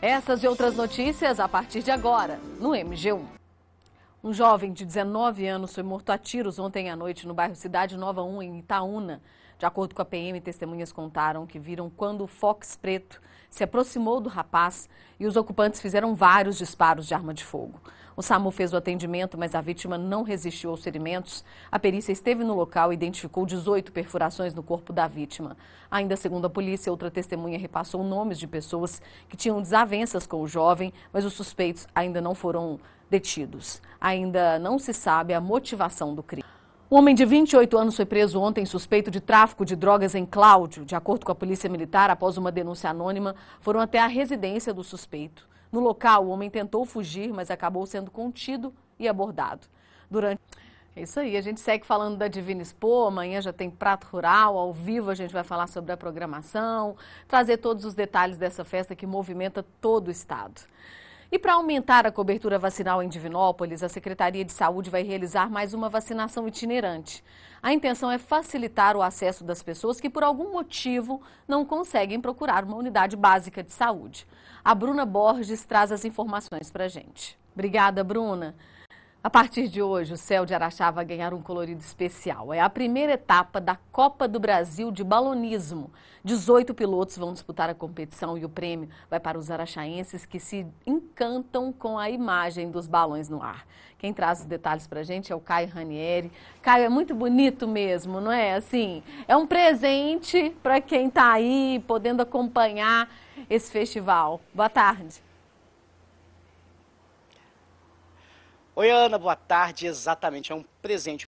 Essas e outras notícias a partir de agora, no MG1. Um jovem de 19 anos foi morto a tiros ontem à noite no bairro Cidade Nova 1, em Itaúna. De acordo com a PM, testemunhas contaram que viram quando o Fox Preto se aproximou do rapaz e os ocupantes fizeram vários disparos de arma de fogo. O SAMU fez o atendimento, mas a vítima não resistiu aos ferimentos. A perícia esteve no local e identificou 18 perfurações no corpo da vítima. Ainda segundo a polícia, outra testemunha repassou nomes de pessoas que tinham desavenças com o jovem, mas os suspeitos ainda não foram detidos. Ainda não se sabe a motivação do crime. Um homem de 28 anos foi preso ontem suspeito de tráfico de drogas em Cláudio. De acordo com a Polícia Militar, após uma denúncia anônima, foram até a residência do suspeito. No local, o homem tentou fugir, mas acabou sendo contido e abordado. Durante. É isso aí, a gente segue falando da Divina Expo, amanhã já tem prato rural, ao vivo a gente vai falar sobre a programação, trazer todos os detalhes dessa festa que movimenta todo o estado. E para aumentar a cobertura vacinal em Divinópolis, a Secretaria de Saúde vai realizar mais uma vacinação itinerante. A intenção é facilitar o acesso das pessoas que, por algum motivo, não conseguem procurar uma unidade básica de saúde. A Bruna Borges traz as informações para a gente. Obrigada, Bruna. A partir de hoje, o céu de Araxá vai ganhar um colorido especial. É a primeira etapa da Copa do Brasil de balonismo. 18 pilotos vão disputar a competição e o prêmio vai para os araxaenses que se encantam com a imagem dos balões no ar. Quem traz os detalhes para a gente é o Caio Ranieri. Caio, é muito bonito mesmo, não é? Assim, é um presente para quem está aí podendo acompanhar esse festival. Boa tarde. Oi, Ana, boa tarde. Exatamente, é um presente.